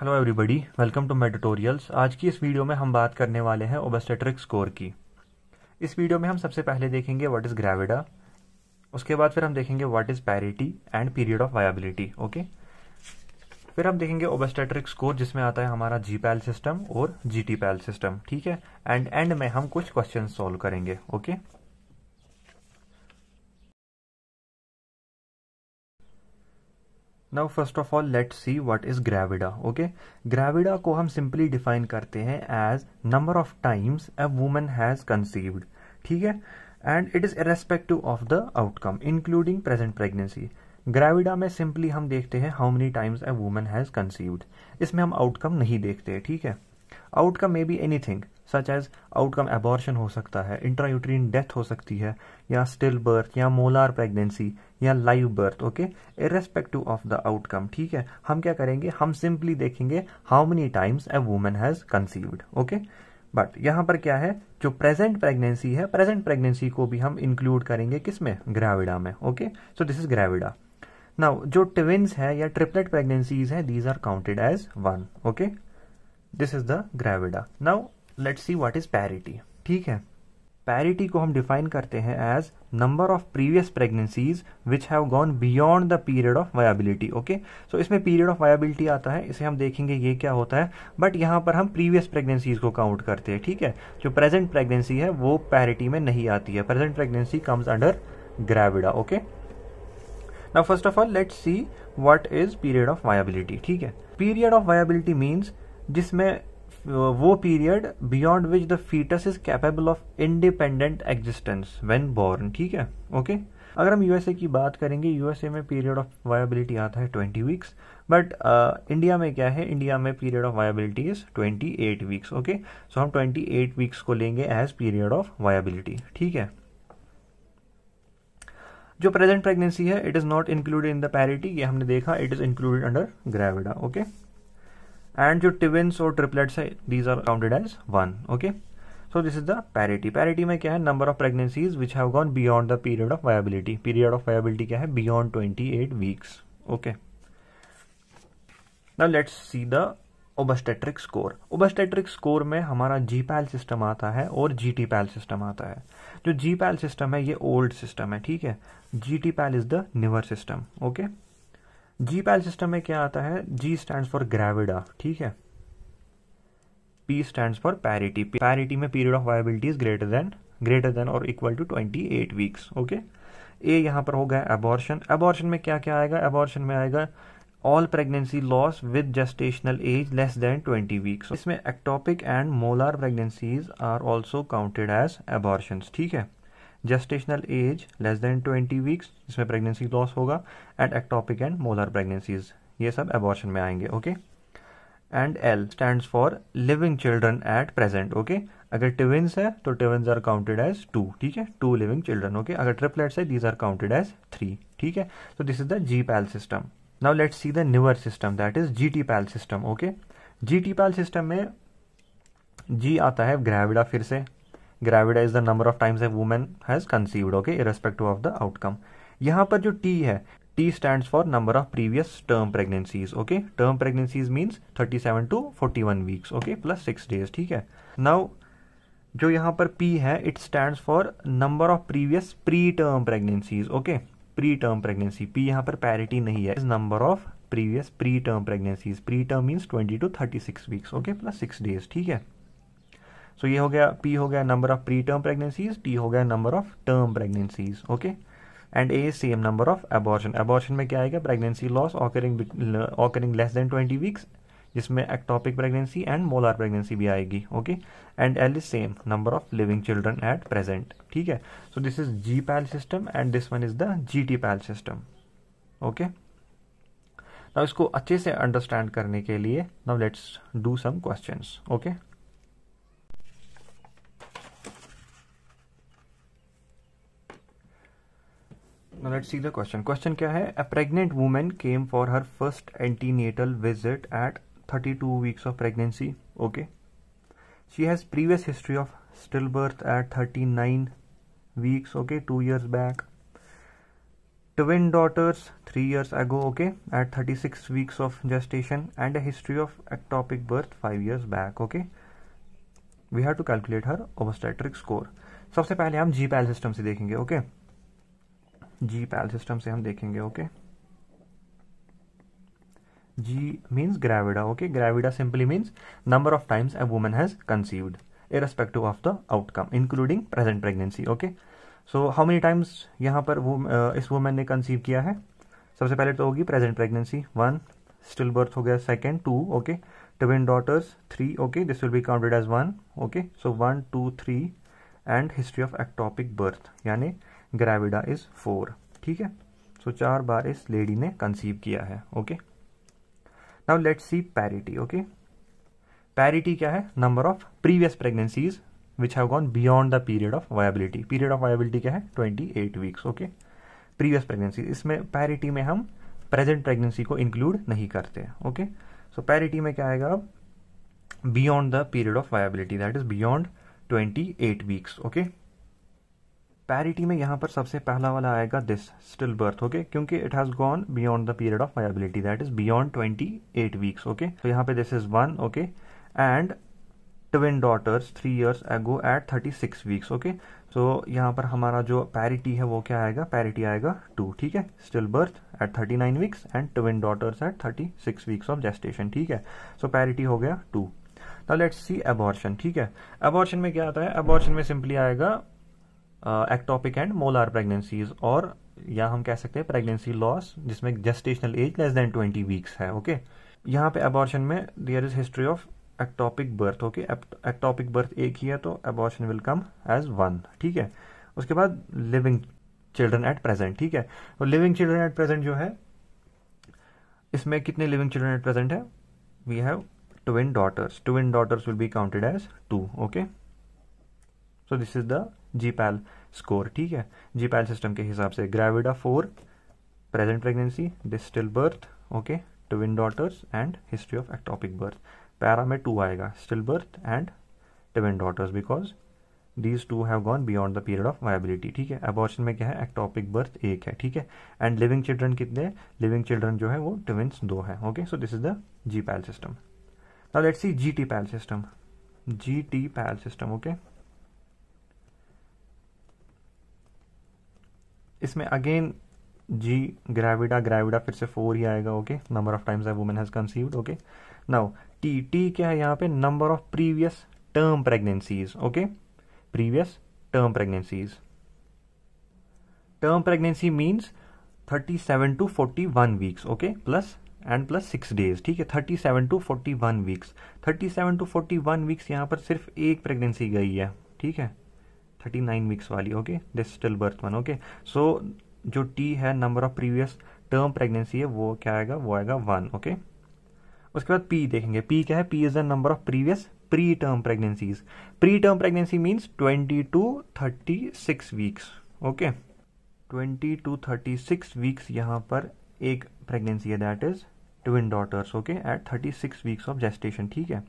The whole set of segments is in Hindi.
Hello everybody welcome to my tutorials आज की इस वीडियो में हम बात करने वाले हैं ओबेस्टेट्रिक स्कोर की इस वीडियो में हम सबसे पहले देखेंगे व्हाट इज़ ग्रेविडा उसके बाद फिर हम देखेंगे what is parity and period of viability okay फिर हम देखेंगे ओबेस्टेट्रिक स्कोर जिसमें आता है हमारा जी पैल सिस्टम और जी टी पैल सिस्टम ठीक है एंड एंड में हम कुछ क्वेश्चन सोल्व करेंगे okay okay? Now first of all let see what is gravida okay gravida को हम सिंपली डिफाइन करते हैं as number of times a women has conceived ठीक है and it is irrespective of the outcome including present pregnancy gravida में सिंपली हम देखते हैं how many times a woman has conceived इसमें हम आउटकम नहीं देखते ठीक है outcome may be anything such as outcome abortion हो सकता है इंट्रायूट्रीन डेथ हो सकती है या स्टिल बर्थ या मोलार प्रेगनेंसी या live birth okay irrespective of the outcome ठीक है हम क्या करेंगे हम सिंपली देखेंगे how many times a women has conceived okay but यहां पर क्या है जो प्रेजेंट प्रेगनेंसी है प्रेजेंट प्रेगनेंसी को भी हम इंक्लूड करेंगे किसमें ग्रेविडा में okay so this is gravida now जो ट्विन्स है या ट्रिपलेट प्रेगनेंसीज है these are counted as one okay this is the gravida now let see what is parity ठीक है पैरिटी को हम डिफाइन करते हैं as number of previous pregnancies which have gone beyond the period of viability okay so इसमें पीरियड ऑफ वायाबिलिटी आता है इसे हम देखेंगे ये क्या होता है बट यहाँ पर हम प्रीवियस प्रेगनेंसीज को काउंट करते हैं ठीक है जो प्रेजेंट प्रेगनेंसी है वो पैरिटी में नहीं आती है present pregnancy comes under gravida okay ना first of all let see what is period of viability ठीक है पीरियड ऑफ वायाबिलिटी मीन्स जिसमें वो period beyond which the foetus is capable of independent existence when born ठीक है ओके okay? अगर हम यूएसए की बात करेंगे यूएसए में पीरियड ऑफ वायबिलिटी आता है ट्वेंटी वीक्स बट इंडिया में क्या है इंडिया में period of viability is twenty eight weeks okay so हम ट्वेंटी एट वीक्स को लेंगे एज पीरियड ऑफ वायबिलिटी ठीक है जो प्रेजेंट प्रेगनेंसी है it is not included in the parity ये हमने देखा it is included under gravida okay and जो टिविन्स और ट्रिपलेट्स है these are counted as one okay so this is the parity parity में क्या है number of pregnancies which have gone beyond the period of viability period of viability क्या है beyond twenty eight weeks okay now let's see the ओबस्टेट्रिक score obstetric score में हमारा जी पैल सिस्टम आता है और जी टी पैल सिस्टम आता है जो जी पैल सिस्टम है ये ओल्ड सिस्टम है ठीक है G T PAL is the newer system okay G PAL system में क्या आता है जी स्टैंड फॉर ग्रेविडा ठीक है P stand for parity parity में period of viability is greater than greater than और equal to twenty eight weeks okay A यहां पर हो गया एबॉर्शन में क्या क्या आएगा एबॉर्शन में आएगा all pregnancy loss with gestational age less than 20 weeks इसमें ectopic and molar pregnancies are also counted as abortion ठीक है gestational age less than 20 weeks जिसमें प्रेगनेंसी लॉस होगा and ectopic and molar pregnancies ये सब एबॉर्शन में आएंगे okay and L stand for living children at present okay अगर टिविन्स है तो twins are counted as two ठीक है टू लिविंग चिल्ड्रन ओके अगर ट्रिपलेट्स है these are counted as three ठीक है तो this is the G PAL system now let see the newer system that is G T PAL system okay G T PAL system में जी आता है ग्रेविडा फिर से gravida is the number of times a women has conceived okay irrespective of the outcome यहां पर जो टी है T stand for number of previous term pregnancies okay term pregnancies means 37 to 41 weeks okay plus six days ठीक है नाउ जो यहाँ पर पी है it stand for number of previous pre term pregnancies okay pre term pregnancy P यहां पर पैरिटी नहीं है is number of previous pre term pregnancies pre term means 20 to 36 weeks okay plus six days ठीक है सो ये हो गया पी हो गया number of pre term pregnancies T हो गया number of term pregnancies okay and A same number of abortion abortion में क्या आएगा pregnancy loss occurring occurring less than twenty weeks जिसमें ectopic pregnancy and molar pregnancy भी आएगी okay and L is same number of living children at present ठीक है so this is G PAL system and this one is the G T PAL system okay now इसको अच्छे से अंडरस्टैंड करने के लिए now let's do some questions okay Now let's see the question. Question क्या है? A pregnant woman came for her first antenatal visit at 32 weeks of pregnancy. Okay. She has previous history of stillbirth at 39 weeks. Okay, two years back. Twin daughters three years ago. Okay, at 36 weeks of gestation and a history of ectopic birth five years back. Okay. We have to calculate her obstetric score. सबसे पहले हम जी पैल सिस्टम से देखेंगे okay okay? G PAL system से हम देखेंगे okay G means gravida okay gravida simply means number of times a women has conceived irrespective of the outcome including present pregnancy okay so how many times यहाँ पर वो uh, इस वुमेन ने कंसीव किया है सबसे पहले तो होगी present pregnancy one still birth हो गया second two okay twin daughters three okay this will be counted as one okay so one two three and history of ectopic birth यानी ग्रेविडा इज फोर ठीक है सो so, चार बार इस लेडी ने कंसीव किया है okay now let's see parity okay parity क्या है number of previous pregnancies which have gone beyond the period of viability period of viability क्या है twenty eight weeks okay previous pregnancy इसमें पैरिटी में हम प्रेजेंट प्रेगनेंसी को इंक्लूड नहीं करते ओके सो पैरिटी में क्या आएगा अब beyond the period of viability that is beyond twenty eight weeks okay parity में यहाँ पर सबसे पहला वाला आएगा दिस स्टिल बर्थ ओके क्योंकि it has gone beyond the period of viability that is beyond twenty eight weeks okay तो यहाँ पे this is one okay and twin daughters three years ago at thirty six weeks okay so यहाँ पर हमारा जो पैरिटी है वो क्या आएगा पैरिटी आएगा टू ठीक है still birth at thirty nine weeks and twin daughters at thirty six weeks of gestation ठीक है सो so, पैरिटी हो गया टू लेट्स सी एबॉर्शन ठीक है एबॉर्शन में क्या आता है एबॉर्शन में सिंपली आएगा एक्टॉपिक एंड मोलार प्रेगनेंसीज और या हम कह सकते हैं प्रेगनेंसी लॉस जिसमें gestational age less than twenty weeks है ओके okay? यहाँ पे अबॉर्शन में there is history of ectopic birth okay ectopic birth एक ही है तो abortion will come as one ठीक है उसके बाद लिविंग चिल्ड्रन एट प्रेजेंट ठीक है और लिविंग चिल्ड्रन एट प्रेजेंट जो है इसमें कितने लिविंग चिल्ड्रन एट प्रेजेंट है we have twin daughters twin daughters will be counted as two okay so this is the G PAL score ठीक है जी पैल सिस्टम के हिसाब से gravida four present pregnancy this still birth okay twin daughters and history of ectopic birth para में टू आएगा still birth and twin daughters because these two have gone beyond the period of viability ठीक है अबॉर्शन में क्या है एक्टॉपिक बर्थ एक है ठीक है एंड लिविंग चिल्ड्रन कितने लिविंग चिल्ड्रन जो है वो ट्विंस दो है okay so this is the G PAL system now let's see G T PAL system G T PAL system okay इसमें अगेन जी ग्रेविडा ग्रेविडा फिर से फोर ही आएगा okay number of times women has conceived okay now T T क्या है यहाँ पे number of previous term pregnancies okay previous term pregnancies term pregnancy means 37 to forty one weeks okay plus and plus six days ठीक है 37 to forty one weeks thirty seven to forty one weeks यहाँ पर सिर्फ एक प्रेगनेंसी गई है ठीक है थर्टी नाइन वीक्स वाली okay this still birth one okay so जो टी है number of previous term pregnancy है वो क्या आएगा वो आएगा वन ओके okay? उसके बाद पी देखेंगे पी क्या है P is the number of previous pre term pregnancies pre term pregnancy means twenty to thirty six weeks okay twenty to thirty six weeks यहाँ पर एक प्रेगनेंसी है that is twin daughters okay at thirty six weeks of gestation ठीक है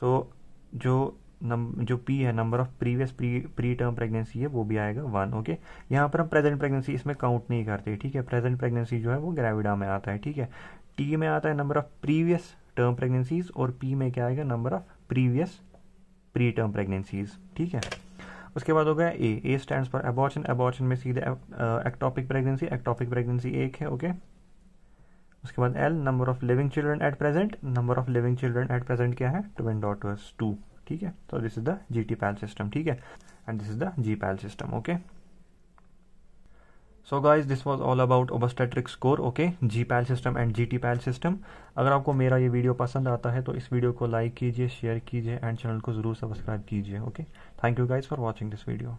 सो so, जो जो पी है number of previous pre term pregnancy है वो भी आएगा वन ओके यहाँ पर हम प्रेजेंट प्रेगनेंसी इसमें काउंट नहीं करते ठीक है प्रेजेंट प्रेगनेंसी जो है वो ग्रेविडा में आता है ठीक है टी में आता है number of previous term pregnancies और पी में क्या आएगा number of previous pre term pregnancies ठीक है उसके बाद हो गया A A stand for abortion abortion में सीधे एक्टॉपिक प्रेगनेंसी एक्टॉपिक प्रेगनेंसी एक है ओके okay? उसके बाद L number of living children at present number of living children at present क्या है ट्वेंट डॉटर्स टू ठीक है तो this is the G T PAL system ठीक है and this is the G PAL system okay so guys this was all about obstetric score okay G PAL system and G T PAL system अगर आपको मेरा ये वीडियो पसंद आता है तो इस वीडियो को लाइक कीजिए शेयर कीजिए एंड चैनल को जरूर सब्सक्राइब कीजिए okay thank you guys for watching this video